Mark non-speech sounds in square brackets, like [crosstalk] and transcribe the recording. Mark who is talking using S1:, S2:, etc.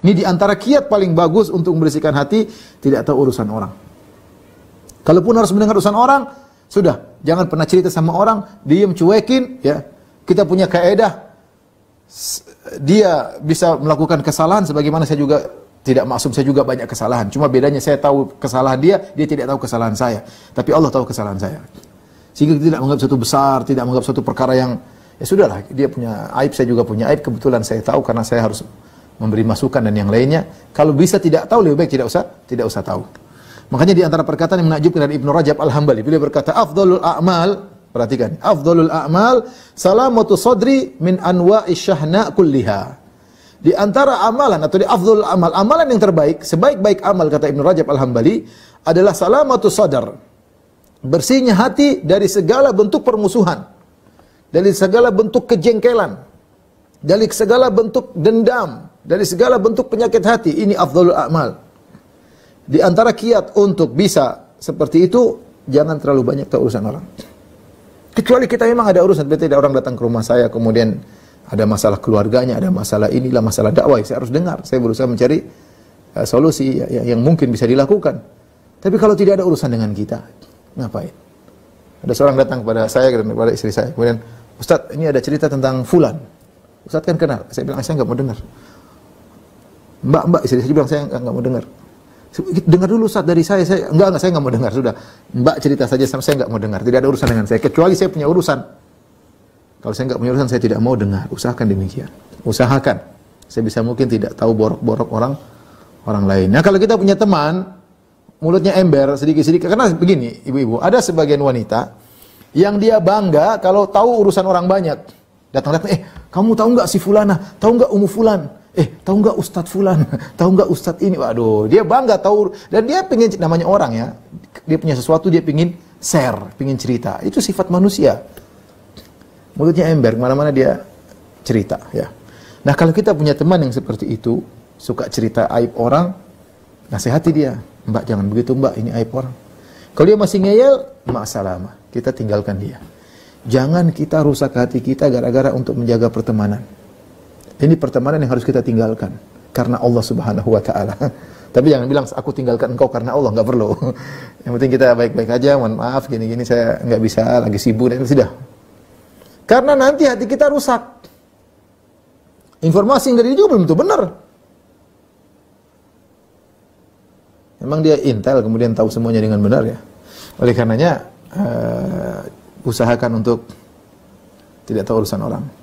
S1: Ini diantara kiat paling bagus untuk membersihkan hati, tidak tahu urusan orang. Kalaupun harus mendengar urusan orang, sudah, jangan pernah cerita sama orang, diem cuekin, ya. Kita punya kaedah, dia bisa melakukan kesalahan sebagaimana saya juga tidak maksum saya juga banyak kesalahan. Cuma bedanya saya tahu kesalahan dia, dia tidak tahu kesalahan saya. Tapi Allah tahu kesalahan saya. Sehingga kita tidak menganggap satu besar, tidak menganggap satu perkara yang ya sudahlah, dia punya aib, saya juga punya aib, kebetulan saya tahu karena saya harus memberi masukan dan yang lainnya. Kalau bisa tidak tahu lebih baik tidak usah tidak usah tahu. Makanya di antara perkataan yang menakjubkan dari Ibnu Rajab Al-Hambali beliau berkata "Afdhalul a'mal perhatikan afdhalul a'mal salamatu sadri min anwa'i syahna kulliha. Di antara amalan atau di afdhalul amal, amalan yang terbaik, sebaik-baik amal kata Ibnu Rajab Al-Hambali adalah salamatu sadar. Bersihnya hati dari segala bentuk permusuhan, dari segala bentuk kejengkelan, dari segala bentuk dendam, dari segala bentuk penyakit hati ini afdalul a'mal. Di antara kiat untuk bisa seperti itu jangan terlalu banyak tahu urusan orang. Kecuali kita memang ada urusan, berarti ada orang datang ke rumah saya kemudian ada masalah keluarganya, ada masalah inilah masalah dakwah, saya harus dengar, saya berusaha mencari uh, solusi yang, ya, yang mungkin bisa dilakukan. Tapi kalau tidak ada urusan dengan kita, ngapain? Ada seorang datang kepada saya kepada istri saya, kemudian Ustadz ini ada cerita tentang Fulan. Ustadz kan kenal, saya bilang saya nggak mau dengar. Mbak, mbak, istri saya bilang, saya nggak mau dengar. Gitu, dengar dulu saat dari saya, saya enggak, enggak, saya nggak mau dengar, sudah. Mbak cerita saja, saya nggak mau dengar, tidak ada urusan dengan saya, kecuali saya punya urusan. Kalau saya nggak punya urusan, saya tidak mau dengar, usahakan demikian. Usahakan, saya bisa mungkin tidak tahu borok-borok orang orang lain. Nah kalau kita punya teman, mulutnya ember sedikit-sedikit, karena begini ibu-ibu, ada sebagian wanita yang dia bangga kalau tahu urusan orang banyak. Datang-datang, eh kamu tahu nggak si fulana, tahu nggak umu fulan, eh tahu nggak Ustadz Fulan, [laughs] tahu nggak Ustadz ini, waduh dia bangga tahu dan dia pengen namanya orang ya, dia punya sesuatu dia pingin share, pingin cerita, itu sifat manusia. Mulutnya ember, mana mana dia cerita ya. Nah kalau kita punya teman yang seperti itu, suka cerita aib orang, nasihati dia, mbak jangan begitu mbak, ini aib orang. Kalau dia masih ngeyel, masalah, kita tinggalkan dia. Jangan kita rusak hati kita gara-gara untuk menjaga pertemanan. Ini pertemanan yang harus kita tinggalkan karena Allah Subhanahu wa taala. [laughs] Tapi jangan bilang aku tinggalkan engkau karena Allah nggak perlu. [laughs] yang penting kita baik-baik aja, mohon maaf gini-gini saya nggak bisa, lagi sibuk dan sudah. Karena nanti hati kita rusak. Informasi yang dari dia juga belum tentu benar. Memang dia intel kemudian tahu semuanya dengan benar ya. Oleh karenanya uh, usahakan untuk tidak tahu urusan orang.